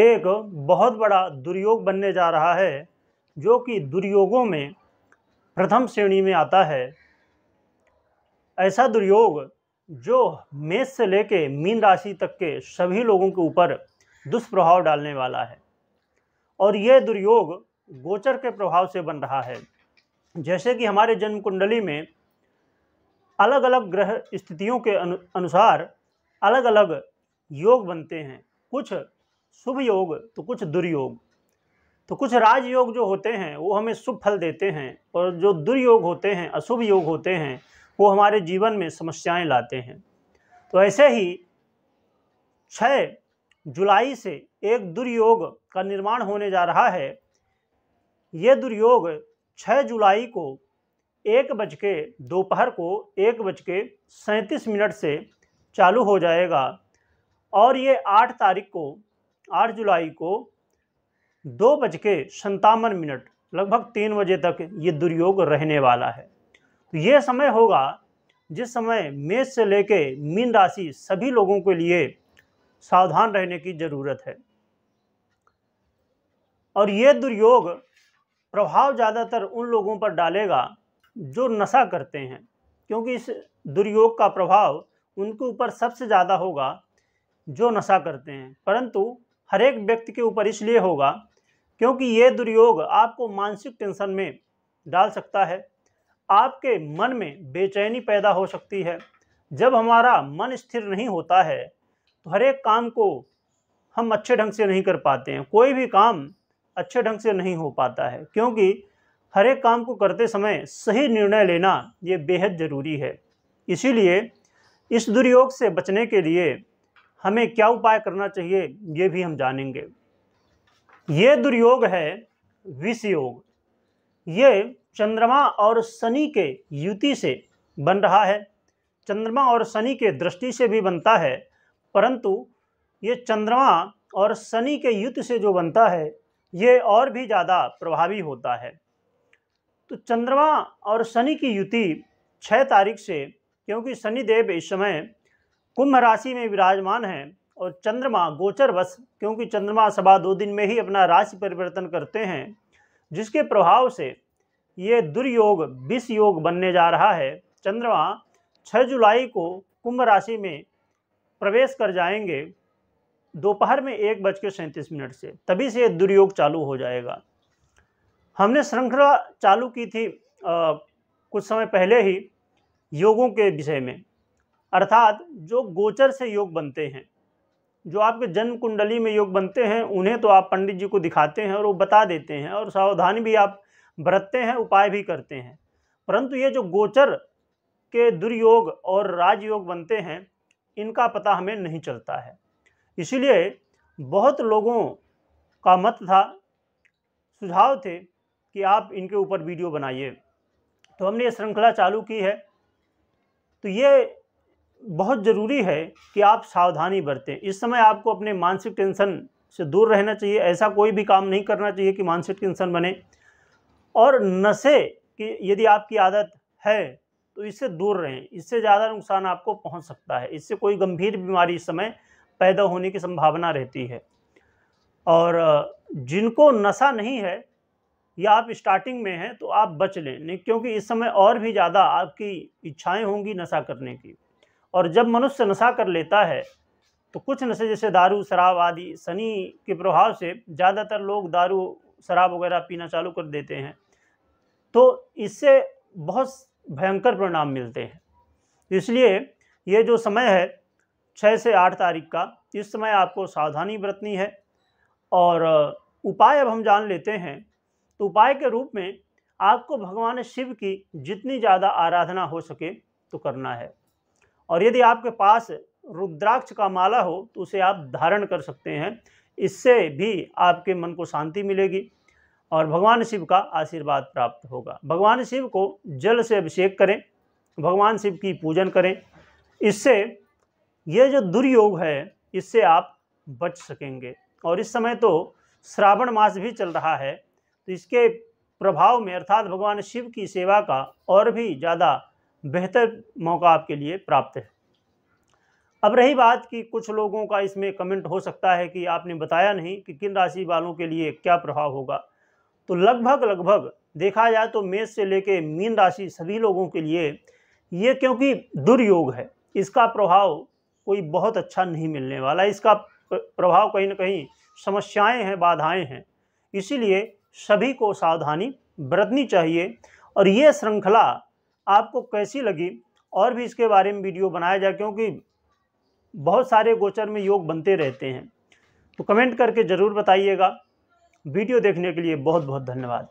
एक बहुत बड़ा दुर्योग बनने जा रहा है जो कि दुर्योगों में प्रथम श्रेणी में आता है ऐसा दुर्योग जो मेष से लेके मीन राशि तक के सभी लोगों के ऊपर दुष्प्रभाव डालने वाला है और यह दुर्योग गोचर के प्रभाव से बन रहा है जैसे कि हमारे जन्म कुंडली में अलग अलग ग्रह स्थितियों के अनुसार अलग अलग योग बनते हैं कुछ शुभ योग तो कुछ दुर्योग तो कुछ राजयोग जो होते हैं वो हमें शुभ फल देते हैं और जो दुर्योग होते हैं अशुभ योग होते हैं वो हमारे जीवन में समस्याएं लाते हैं तो ऐसे ही छः जुलाई से एक दुर्योग का निर्माण होने जा रहा है ये दुर्योग 6 जुलाई को एक बज के दोपहर को एक बज के सैंतीस मिनट से चालू हो जाएगा और ये आठ तारीख को 8 जुलाई को दो बज के संतावन मिनट लगभग तीन बजे तक ये दुर्योग रहने वाला है तो ये समय होगा जिस समय मेष से लेके मीन राशि सभी लोगों के लिए सावधान रहने की ज़रूरत है और ये दुर्योग प्रभाव ज़्यादातर उन लोगों पर डालेगा जो नशा करते हैं क्योंकि इस दुर्योग का प्रभाव उनके ऊपर सबसे ज़्यादा होगा जो नशा करते हैं परंतु हर एक व्यक्ति के ऊपर इसलिए होगा क्योंकि ये दुर्योग आपको मानसिक टेंशन में डाल सकता है आपके मन में बेचैनी पैदा हो सकती है जब हमारा मन स्थिर नहीं होता है तो हर एक काम को हम अच्छे ढंग से नहीं कर पाते हैं कोई भी काम अच्छे ढंग से नहीं हो पाता है क्योंकि हर एक काम को करते समय सही निर्णय लेना ये बेहद ज़रूरी है इसीलिए इस दुर्योग से बचने के लिए हमें क्या उपाय करना चाहिए ये भी हम जानेंगे ये दुर्योग है विषयोग ये चंद्रमा और शनि के युति से बन रहा है चंद्रमा और शनि के दृष्टि से भी बनता है परंतु ये चंद्रमा और शनि के युत से जो बनता है ये और भी ज़्यादा प्रभावी होता है तो चंद्रमा और शनि की युति छः तारीख से क्योंकि शनिदेव इस समय कुंभ राशि में विराजमान हैं और चंद्रमा गोचरवश क्योंकि चंद्रमा सवा दो दिन में ही अपना राशि परिवर्तन करते हैं जिसके प्रभाव से ये दुर्योग विष योग बनने जा रहा है चंद्रमा 6 जुलाई को कुंभ राशि में प्रवेश कर जाएंगे दोपहर में एक बज के सैंतीस मिनट से तभी से दुर्योग चालू हो जाएगा हमने श्रृंखला चालू की थी आ, कुछ समय पहले ही योगों के विषय में अर्थात जो गोचर से योग बनते हैं जो आपके जन्म कुंडली में योग बनते हैं उन्हें तो आप पंडित जी को दिखाते हैं और वो बता देते हैं और सावधानी भी आप बरतते हैं उपाय भी करते हैं परंतु ये जो गोचर के दुर्योग और राजयोग बनते हैं इनका पता हमें नहीं चलता है इसलिए बहुत लोगों का मत था सुझाव थे कि आप इनके ऊपर वीडियो बनाइए तो हमने ये श्रृंखला चालू की है तो ये बहुत ज़रूरी है कि आप सावधानी बरतें इस समय आपको अपने मानसिक टेंशन से दूर रहना चाहिए ऐसा कोई भी काम नहीं करना चाहिए कि मानसिक टेंशन बने और नशे की यदि आपकी आदत है तो इससे दूर रहें इससे ज़्यादा नुकसान आपको पहुंच सकता है इससे कोई गंभीर बीमारी इस समय पैदा होने की संभावना रहती है और जिनको नशा नहीं है या आप स्टार्टिंग में हैं तो आप बच लें नहीं क्योंकि इस समय और भी ज़्यादा आपकी इच्छाएं होंगी नशा करने की और जब मनुष्य नशा कर लेता है तो कुछ नशे जैसे दारू शराब आदि शनि के प्रभाव से ज़्यादातर लोग दारू शराब वगैरह पीना चालू कर देते हैं तो इससे बहुत भयंकर परिणाम मिलते हैं इसलिए ये जो समय है छः से आठ तारीख का इस समय आपको सावधानी बरतनी है और उपाय अब हम जान लेते हैं तो उपाय के रूप में आपको भगवान शिव की जितनी ज़्यादा आराधना हो सके तो करना है और यदि आपके पास रुद्राक्ष का माला हो तो उसे आप धारण कर सकते हैं इससे भी आपके मन को शांति मिलेगी और भगवान शिव का आशीर्वाद प्राप्त होगा भगवान शिव को जल से अभिषेक करें भगवान शिव की पूजन करें इससे ये जो दुर्योग है इससे आप बच सकेंगे और इस समय तो श्रावण मास भी चल रहा है तो इसके प्रभाव में अर्थात भगवान शिव की सेवा का और भी ज़्यादा बेहतर मौका आपके लिए प्राप्त है अब रही बात कि कुछ लोगों का इसमें कमेंट हो सकता है कि आपने बताया नहीं कि किन राशि वालों के लिए क्या प्रभाव होगा तो लगभग लगभग देखा जाए तो मेष से लेके मीन राशि सभी लोगों के लिए ये क्योंकि दुर्योग है इसका प्रभाव कोई बहुत अच्छा नहीं मिलने वाला इसका प्रभाव कहीं ना कहीं समस्याएं हैं बाधाएं हैं इसीलिए सभी को सावधानी बरतनी चाहिए और ये श्रृंखला आपको कैसी लगी और भी इसके बारे में वीडियो बनाया जाए क्योंकि बहुत सारे गोचर में योग बनते रहते हैं तो कमेंट करके ज़रूर बताइएगा वीडियो देखने के लिए बहुत बहुत धन्यवाद